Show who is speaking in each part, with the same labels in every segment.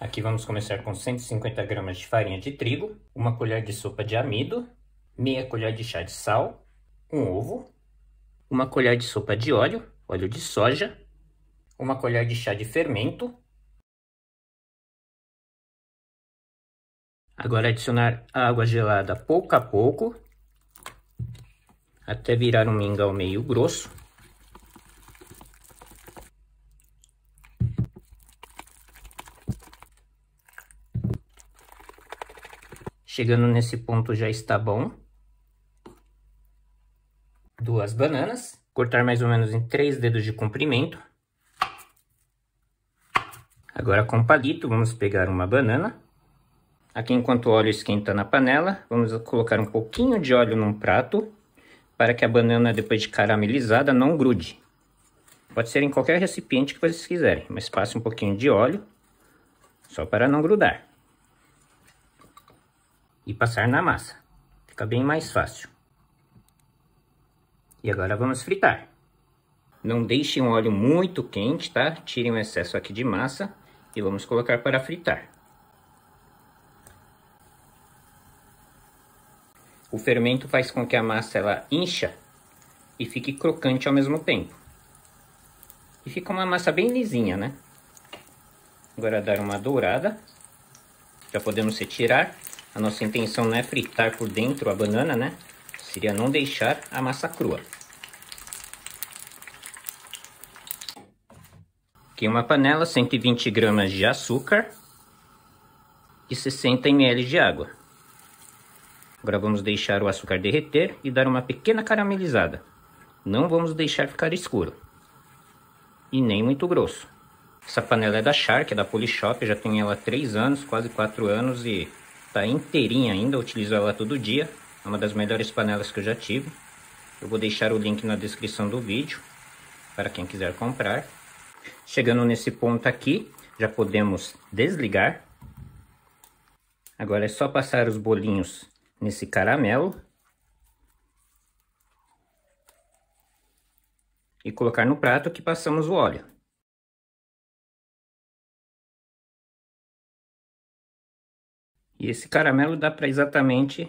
Speaker 1: Aqui vamos começar com 150 gramas de farinha de trigo, uma colher de sopa de amido, meia colher de chá de sal, um ovo, uma colher de sopa de óleo, óleo de soja, uma colher de chá de fermento. Agora adicionar água gelada pouco a pouco, até virar um mingau meio grosso. Chegando nesse ponto já está bom. Duas bananas. Cortar mais ou menos em três dedos de comprimento. Agora com palito vamos pegar uma banana. Aqui enquanto o óleo esquenta na panela, vamos colocar um pouquinho de óleo num prato para que a banana depois de caramelizada não grude. Pode ser em qualquer recipiente que vocês quiserem, mas passe um pouquinho de óleo só para não grudar e passar na massa. Fica bem mais fácil. E agora vamos fritar. Não deixem o óleo muito quente, tá? Tirem o excesso aqui de massa e vamos colocar para fritar. O fermento faz com que a massa ela incha e fique crocante ao mesmo tempo. E fica uma massa bem lisinha, né? Agora dar uma dourada. Já podemos retirar. A nossa intenção não é fritar por dentro a banana, né? Seria não deixar a massa crua. Aqui uma panela, 120 gramas de açúcar e 60 ml de água. Agora vamos deixar o açúcar derreter e dar uma pequena caramelizada. Não vamos deixar ficar escuro. E nem muito grosso. Essa panela é da Shark, é da Polishop, já tem ela há 3 anos, quase 4 anos e Tá inteirinha ainda, utilizo ela todo dia. É uma das melhores panelas que eu já tive. Eu vou deixar o link na descrição do vídeo para quem quiser comprar. Chegando nesse ponto aqui, já podemos desligar. Agora é só passar os bolinhos nesse caramelo. E colocar no prato que passamos o óleo. E esse caramelo dá para exatamente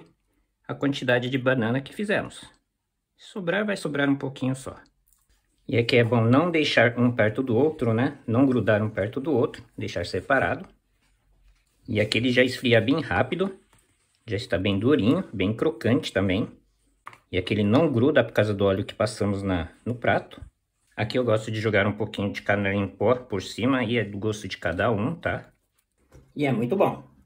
Speaker 1: a quantidade de banana que fizemos. Se sobrar, vai sobrar um pouquinho só. E aqui é, é bom não deixar um perto do outro, né? Não grudar um perto do outro, deixar separado. E aqui ele já esfria bem rápido, já está bem durinho, bem crocante também. E aqui ele não gruda por causa do óleo que passamos na, no prato. Aqui eu gosto de jogar um pouquinho de canela em pó por cima e é do gosto de cada um, tá? E é muito bom.